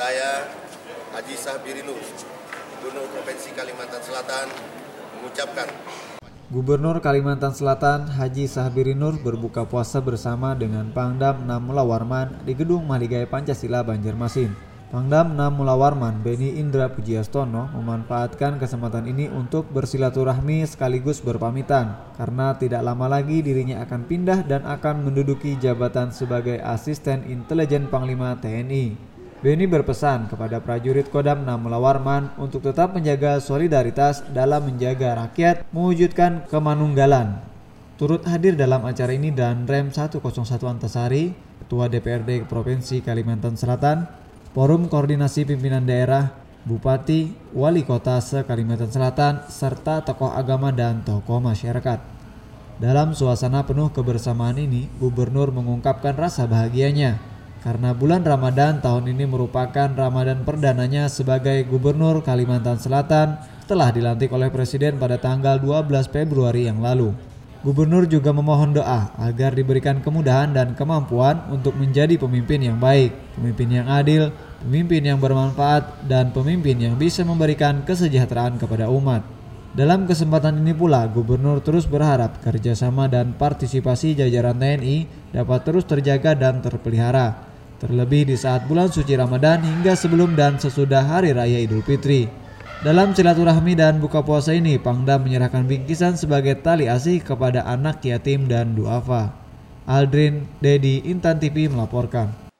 saya Haji Sahbirinu, Gubernur Provinsi Kalimantan Selatan mengucapkan. Gubernur Kalimantan Selatan Haji Sahbirinur berbuka puasa bersama dengan Pangdam 6 Warman di Gedung Maligai Pancasila Banjarmasin. Pangdam 6 Warman Beni Indra Pujiastono memanfaatkan kesempatan ini untuk bersilaturahmi sekaligus berpamitan karena tidak lama lagi dirinya akan pindah dan akan menduduki jabatan sebagai asisten intelijen Panglima TNI. Beni berpesan kepada prajurit Kodam 6 Melawarman untuk tetap menjaga solidaritas dalam menjaga rakyat mewujudkan kemanunggalan. Turut hadir dalam acara ini dan Rem 101 Antasari, Ketua DPRD Provinsi Kalimantan Selatan, Forum Koordinasi Pimpinan Daerah, Bupati, Wali Kota se-Kalimantan Selatan, serta tokoh agama dan tokoh masyarakat. Dalam suasana penuh kebersamaan ini, Gubernur mengungkapkan rasa bahagianya karena bulan Ramadan tahun ini merupakan Ramadan perdananya sebagai Gubernur Kalimantan Selatan telah dilantik oleh Presiden pada tanggal 12 Februari yang lalu. Gubernur juga memohon doa agar diberikan kemudahan dan kemampuan untuk menjadi pemimpin yang baik, pemimpin yang adil, pemimpin yang bermanfaat, dan pemimpin yang bisa memberikan kesejahteraan kepada umat. Dalam kesempatan ini pula, Gubernur terus berharap kerjasama dan partisipasi jajaran TNI dapat terus terjaga dan terpelihara, terlebih di saat bulan suci Ramadan hingga sebelum dan sesudah Hari Raya Idul Fitri. Dalam silaturahmi dan buka puasa ini, Pangdam menyerahkan bingkisan sebagai tali asih kepada anak yatim dan duafa. Aldrin Dedi Intan TV melaporkan.